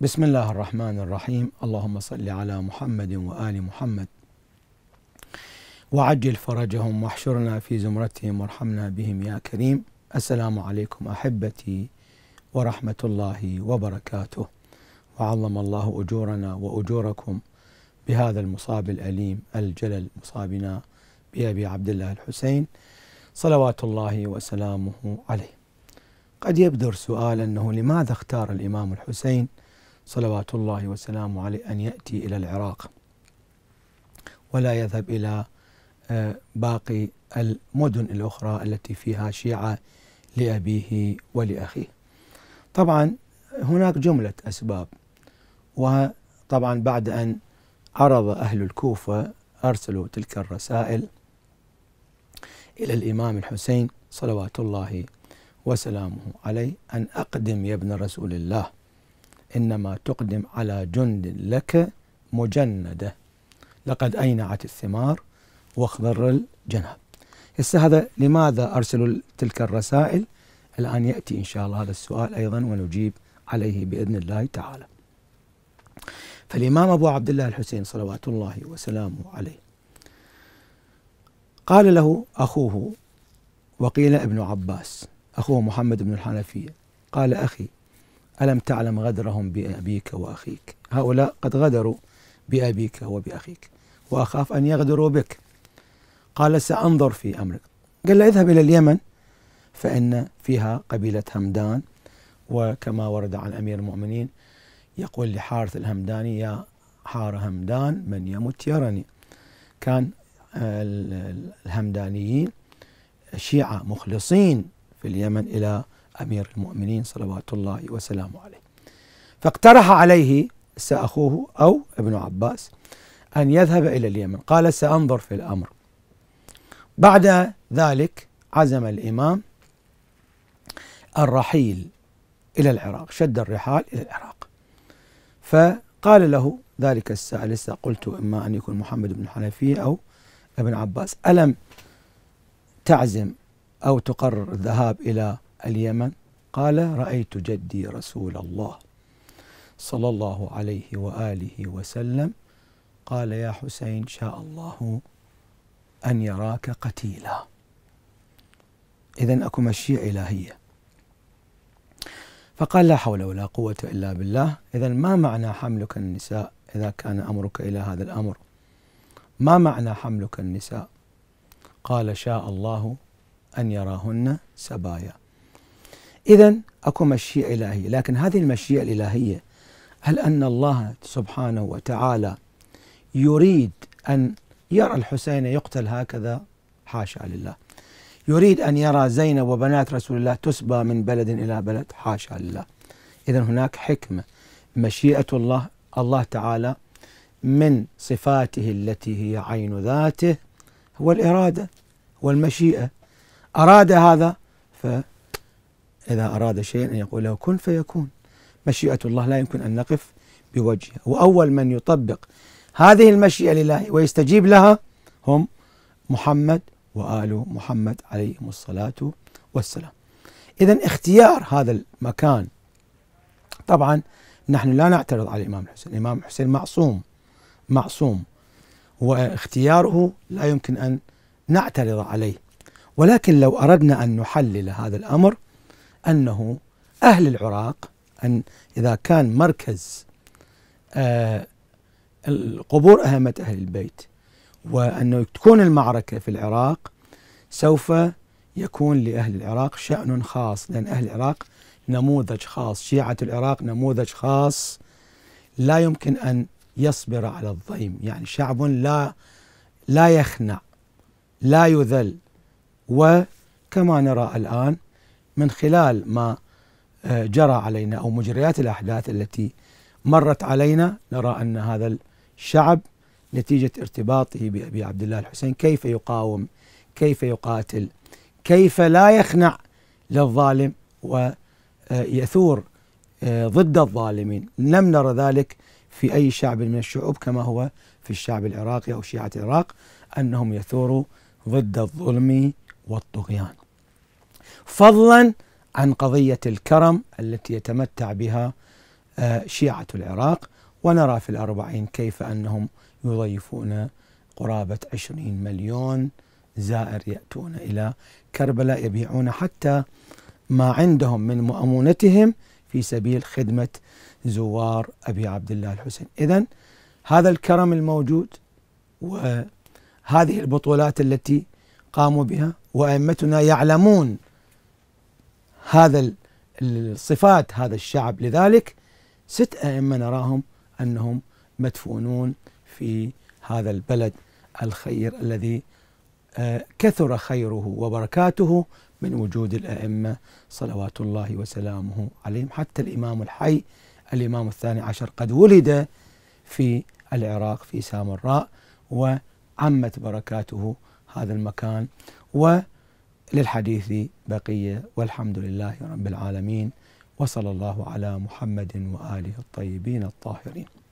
بسم الله الرحمن الرحيم اللهم صل على محمد وآل محمد وعجل فرجهم واحشرنا في زمرتهم وارحمنا بهم يا كريم السلام عليكم أحبتي ورحمة الله وبركاته وعظم الله أجورنا وأجوركم بهذا المصاب الأليم الجلل مصابنا بأبي عبد الله الحسين صلوات الله وسلامه عليه قد يبدر سؤال أنه لماذا اختار الإمام الحسين صلوات الله وسلامه عليه أن يأتي إلى العراق ولا يذهب إلى آه، باقي المدن الأخرى التي فيها شيعة لأبيه ولأخيه طبعا هناك جملة أسباب وطبعا بعد أن عرض أهل الكوفة أرسلوا تلك الرسائل إلى الإمام الحسين صلوات الله وسلامه عليه أن أقدم يا ابن رسول الله إنما تقدم على جند لك مجندة لقد أينعت الثمار واخضر الجناب هسه هذا لماذا أرسلوا تلك الرسائل الآن يأتي إن شاء الله هذا السؤال أيضا ونجيب عليه بإذن الله تعالى فالإمام أبو عبد الله الحسين صلوات الله وسلامه عليه قال له أخوه وقيل ابن عباس أخوه محمد بن الحنفية قال أخي ألم تعلم غدرهم بأبيك وأخيك هؤلاء قد غدروا بأبيك وبأخيك وأخاف أن يغدروا بك قال سأنظر في أمرك قال له اذهب إلى اليمن فإن فيها قبيلة همدان وكما ورد عن أمير المؤمنين يقول لحارث الهمداني يا حار همدان من يمت يرني كان الهمدانيين شيعة مخلصين في اليمن إلى أمير المؤمنين صلوات الله وسلامه عليه فاقترح عليه سأخوه أو ابن عباس أن يذهب إلى اليمن قال سأنظر في الأمر بعد ذلك عزم الإمام الرحيل إلى العراق شد الرحال إلى العراق فقال له ذلك السائل لسه قلت إما أن يكون محمد بن حنفية أو ابن عباس ألم تعزم أو تقرر الذهاب إلى اليمن قال رأيت جدي رسول الله صلى الله عليه وآله وسلم قال يا حسين شاء الله أن يراك قتيلا إذا أكو مشيئة إلهية فقال لا حول ولا قوة إلا بالله إذا ما معنى حملك النساء إذا كان أمرك إلى هذا الأمر ما معنى حملك النساء قال شاء الله أن يراهن سبايا إذا اكو مشيئة إلهية، لكن هذه المشيئة الإلهية هل أن الله سبحانه وتعالى يريد أن يرى الحسين يقتل هكذا؟ حاشا لله. يريد أن يرى زينب وبنات رسول الله تسبى من بلد إلى بلد؟ حاشا لله. إذا هناك حكمة مشيئة الله الله تعالى من صفاته التي هي عين ذاته هو الإرادة والمشيئة أراد هذا ف إذا أراد شيئا أن يقول له كن فيكون مشيئة الله لا يمكن أن نقف بوجهه وأول من يطبق هذه المشيئة لله ويستجيب لها هم محمد وآل محمد عليهم الصلاة والسلام إذا اختيار هذا المكان طبعا نحن لا نعترض على الإمام الحسين الإمام الحسين معصوم معصوم واختياره لا يمكن أن نعترض عليه ولكن لو أردنا أن نحلل هذا الأمر أنه أهل العراق أن إذا كان مركز آه، القبور أهمة أهل البيت وأنه تكون المعركة في العراق سوف يكون لأهل العراق شأن خاص لأن أهل العراق نموذج خاص شيعة العراق نموذج خاص لا يمكن أن يصبر على الضيم يعني شعب لا لا يخنع لا يذل وكما نرى الآن من خلال ما آه، جرى علينا او مجريات الاحداث التي مرت علينا نرى ان هذا الشعب نتيجه ارتباطه بابي عبد الله الحسين كيف يقاوم كيف يقاتل كيف لا يخنع للظالم ويثور آه، آه، ضد الظالمين لم نرى ذلك في أي شعب من الشعوب كما هو في الشعب العراقي أو شيعة العراق أنهم يثوروا ضد الظلم والطغيان فضلا عن قضية الكرم التي يتمتع بها آه، شيعة العراق ونرى في الأربعين كيف أنهم يضيفون قرابة عشرين مليون زائر يأتون إلى كربلاء يبيعون حتى ما عندهم من مؤمونتهم في سبيل خدمة زوار أبي عبد الله الحسين إذا هذا الكرم الموجود وهذه البطولات التي قاموا بها وأئمتنا يعلمون هذا الصفات هذا الشعب لذلك ست أئمة نراهم أنهم مدفونون في هذا البلد الخير الذي آه، كثر خيره وبركاته من وجود الأئمة صلوات الله وسلامه عليهم حتى الإمام الحي الإمام الثاني عشر قد ولد في العراق في سامراء وعمت بركاته هذا المكان و للحديث بقية والحمد لله رب العالمين وصلى الله على محمد وآله الطيبين الطاهرين